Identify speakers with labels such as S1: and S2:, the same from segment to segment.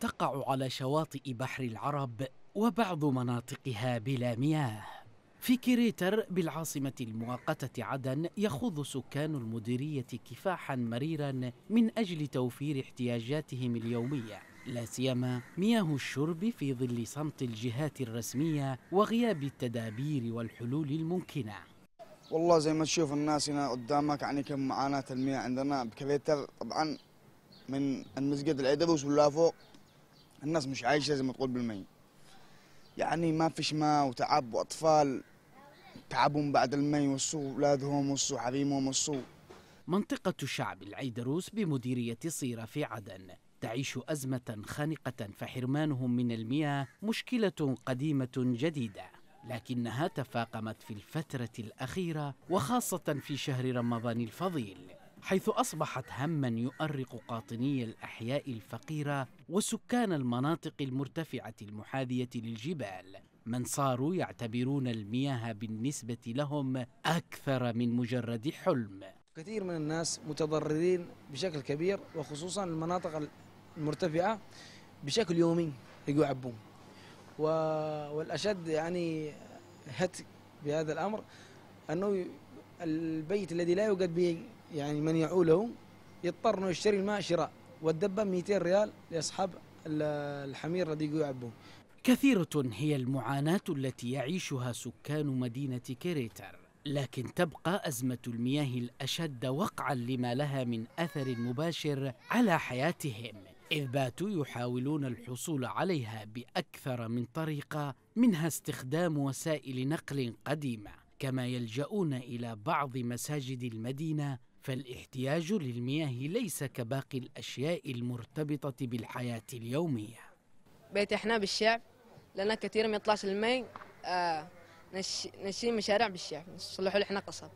S1: تقع على شواطئ بحر العرب وبعض مناطقها بلا مياه في كريتر بالعاصمة المؤقتة عدن يخوض سكان المديرية كفاحا مريرا من أجل توفير احتياجاتهم اليومية لا سيما مياه الشرب في ظل صمت الجهات الرسمية وغياب التدابير والحلول الممكنة
S2: والله زي ما تشوف الناس هنا قدامك يعني كم معاناة المياه عندنا بكريتر طبعا من المسجد العيدروس ولا فوق الناس مش عايشه زي ما تقول بالمي يعني ما فيش ماء وتعب واطفال تعبهم بعد المي وصوا اولادهم وصوا حبيبهم وصوا
S1: منطقة شعب العيدروس بمديرية صيرة في عدن تعيش أزمة خانقة فحرمانهم من المياه مشكلة قديمة جديدة لكنها تفاقمت في الفترة الأخيرة وخاصة في شهر رمضان الفضيل حيث اصبحت هما يؤرق قاطني الاحياء الفقيره وسكان المناطق المرتفعه المحاذيه للجبال من صاروا يعتبرون المياه بالنسبه لهم اكثر من مجرد حلم
S3: كثير من الناس متضررين بشكل كبير وخصوصا المناطق المرتفعه بشكل يومي يعبون والاشد يعني هتك بهذا الامر انه البيت الذي لا يوجد به يعني من يعوله يضطر انه يشتري الماء شراء والدبه 200 ريال لاصحاب الحمير الذي يعبون كثيرة هي المعاناة التي
S1: يعيشها سكان مدينة كريتر لكن تبقى أزمة المياه الأشد وقعا لما لها من أثر مباشر على حياتهم إذ باتوا يحاولون الحصول عليها بأكثر من طريقة منها استخدام وسائل نقل قديمة كما يلجؤون إلى بعض مساجد المدينة فالاحتياج للمياه ليس كباقي الأشياء المرتبطة بالحياة اليومية
S3: بيت احنا بالشعب لأن كثير ما يطلعش الماء آه نش... نشيل مشاريع بالشعب نصلحوا احنا قصب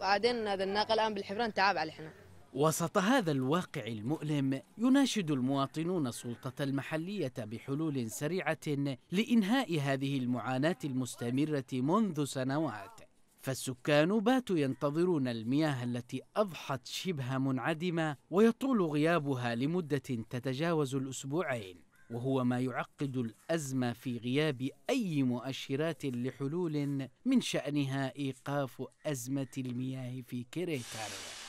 S3: بعدين هذا الناقل الآن بالحفران تعب على احنا
S1: وسط هذا الواقع المؤلم يناشد المواطنون السلطة المحلية بحلول سريعة لإنهاء هذه المعاناة المستمرة منذ سنوات فالسكان باتوا ينتظرون المياه التي أضحت شبه منعدمة ويطول غيابها لمدة تتجاوز الأسبوعين وهو ما يعقد الأزمة في غياب أي مؤشرات لحلول من شأنها إيقاف أزمة المياه في كريتاريا